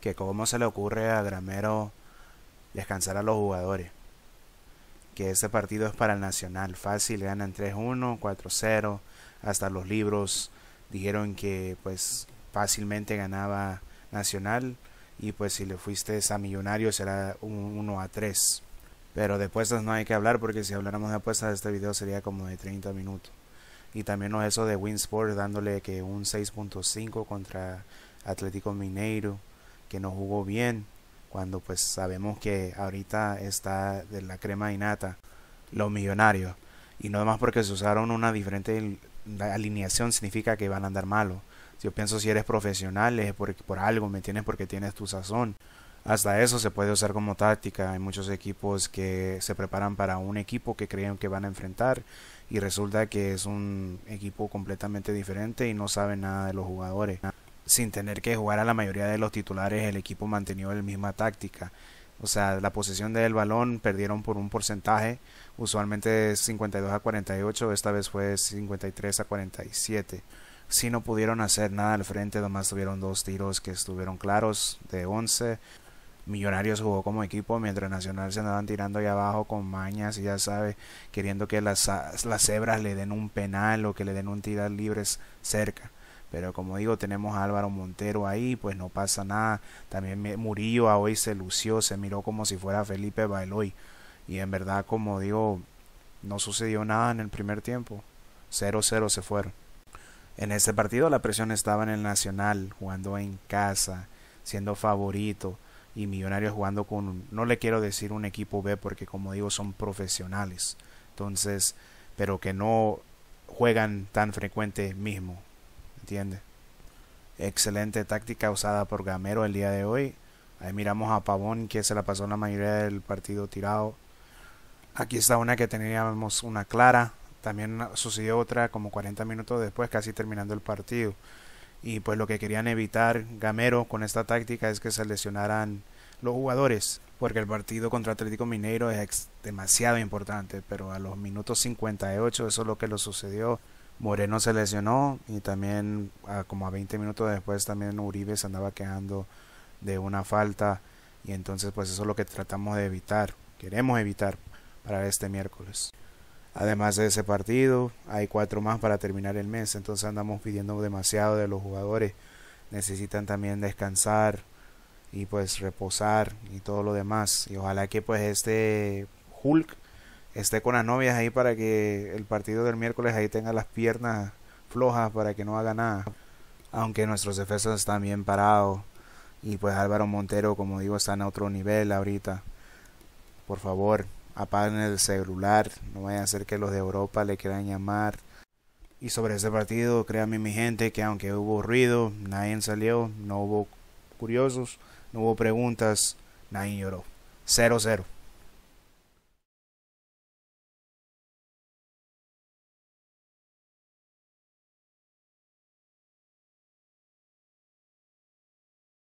que cómo se le ocurre a Gramero descansar a los jugadores. Que ese partido es para el Nacional. Fácil, ganan 3-1, 4-0. Hasta los libros dijeron que pues fácilmente ganaba Nacional. Y pues si le fuiste a Millonarios será un 1-3. Pero de apuestas no hay que hablar porque si habláramos de apuestas este video sería como de 30 minutos. Y también eso de Winsport dándole que un 6.5 contra Atlético Mineiro que no jugó bien, cuando pues sabemos que ahorita está de la crema y nata los millonarios. Y no más porque se usaron una diferente alineación significa que van a andar malo. Yo pienso si eres profesional es por, por algo, ¿me entiendes? Porque tienes tu sazón. Hasta eso se puede usar como táctica. Hay muchos equipos que se preparan para un equipo que creen que van a enfrentar y resulta que es un equipo completamente diferente y no saben nada de los jugadores sin tener que jugar a la mayoría de los titulares, el equipo mantenió la misma táctica. O sea, la posesión del balón perdieron por un porcentaje, usualmente 52 a 48, esta vez fue 53 a 47. Si no pudieron hacer nada al frente, nomás tuvieron dos tiros que estuvieron claros de 11. Millonarios jugó como equipo mientras Nacional se andaban tirando ahí abajo con mañas y ya sabe, queriendo que las, las cebras le den un penal o que le den un tirar libres cerca pero como digo, tenemos a Álvaro Montero ahí, pues no pasa nada. También Murillo hoy se lució, se miró como si fuera Felipe Bailoy. Y en verdad, como digo, no sucedió nada en el primer tiempo. 0-0 se fueron. En ese partido la presión estaba en el Nacional, jugando en casa, siendo favorito. Y Millonarios jugando con, no le quiero decir un equipo B, porque como digo, son profesionales. Entonces, pero que no juegan tan frecuente mismo Excelente táctica usada por Gamero el día de hoy. Ahí miramos a Pavón que se la pasó la mayoría del partido tirado. Aquí está una que teníamos una clara. También sucedió otra como 40 minutos después, casi terminando el partido. Y pues lo que querían evitar Gamero con esta táctica es que se lesionaran los jugadores, porque el partido contra Atlético Mineiro es demasiado importante, pero a los minutos 58 eso es lo que lo sucedió. Moreno se lesionó y también ah, como a 20 minutos después también Uribe se andaba quedando de una falta y entonces pues eso es lo que tratamos de evitar, queremos evitar para este miércoles. Además de ese partido, hay cuatro más para terminar el mes, entonces andamos pidiendo demasiado de los jugadores. Necesitan también descansar y pues reposar y todo lo demás. Y ojalá que pues este Hulk esté con las novias ahí para que el partido del miércoles ahí tenga las piernas flojas para que no haga nada. Aunque nuestros defensores están bien parados. Y pues Álvaro Montero, como digo, está en otro nivel ahorita. Por favor, apaguen el celular. No vaya a ser que los de Europa le quieran llamar. Y sobre ese partido, créanme mi gente, que aunque hubo ruido, nadie salió, no hubo curiosos, no hubo preguntas, nadie lloró. cero cero